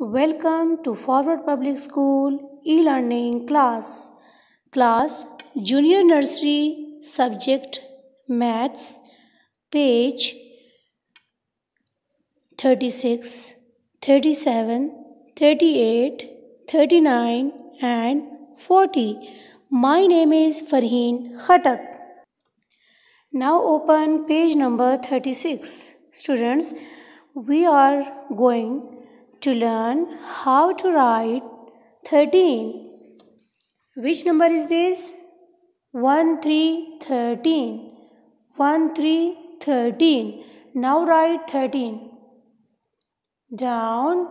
Welcome to Forward Public School e-learning class. Class Junior Nursery Subject Maths page 36, 37, 38, 39 and 40. My name is Farheen Khatak. Now open page number 36. Students, we are going to learn how to write 13. Which number is this? 1, 3, 13. 1, 3, 13. Now write 13. Down,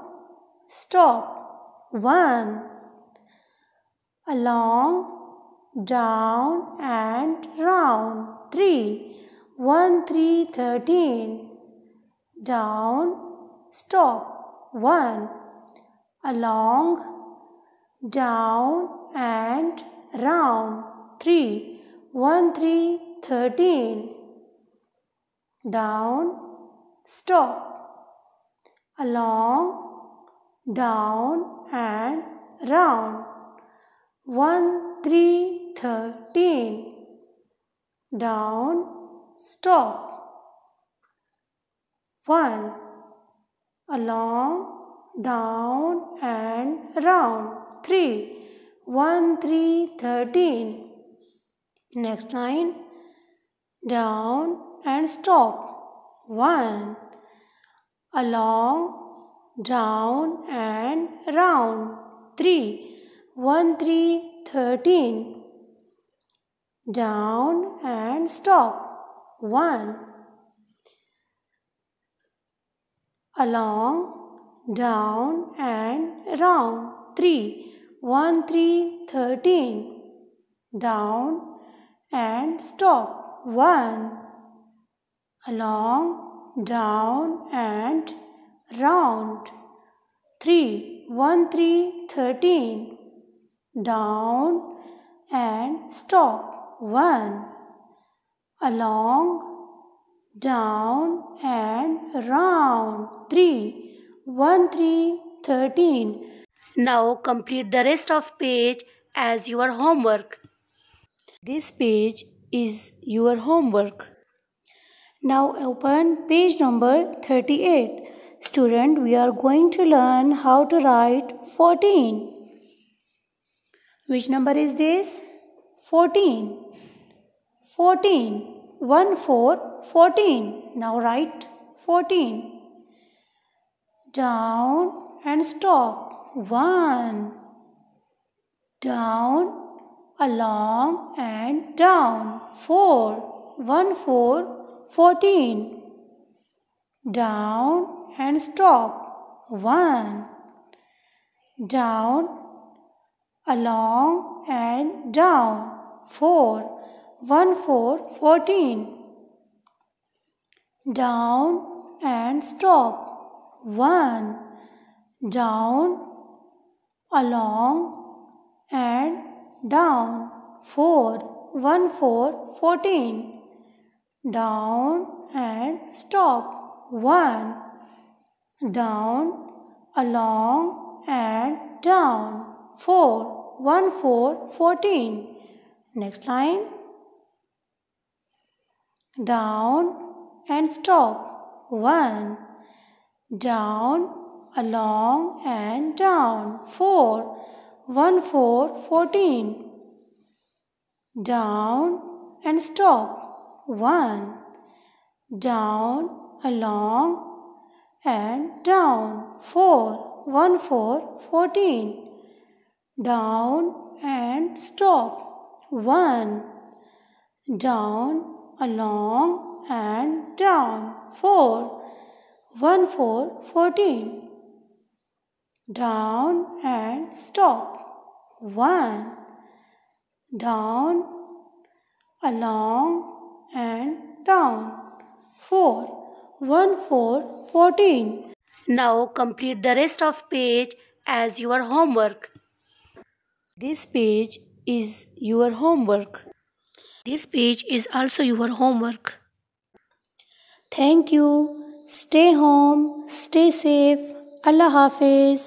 stop. 1. Along, down and round. 3. 1, 3, 13. Down, stop. 1. Along, down and round. Three, one, three, thirteen. Down, stop. Along, down and round. 1, three, thirteen. Down, stop. 1 along, down and round. 3. 1, 3, 13. Next line. Down and stop. 1. Along, down and round. 3. 1, 3, 13. Down and stop. 1 along, down and round. 3. 1, 3, 13. Down and stop. 1. Along, down and round. 3. 1, 3, 13. Down and stop. 1. Along, down and round. 3. 1, 3, 13. Now complete the rest of page as your homework. This page is your homework. Now open page number 38. Student, we are going to learn how to write 14. Which number is this? 14. 14. 1 4 14 now write 14 down and stop 1 down along and down 4 1 4 14 down and stop 1 down along and down 4 1 4 14 down and stop 1 down along and down 4 1 4 14 down and stop 1 down along and down 4 1 4 14 next line down and stop. 1. Down, along and down. 4. 1, 4, 14. Down and stop. 1. Down, along and down. 4. 1, 4, 14. Down and stop. 1. Down along and down. 4. 1 4 14. Down and stop. 1. Down, along and down. 4. 1 4 14. Now complete the rest of page as your homework. This page is your homework. This page is also your homework. Thank you. Stay home. Stay safe. Allah Hafiz.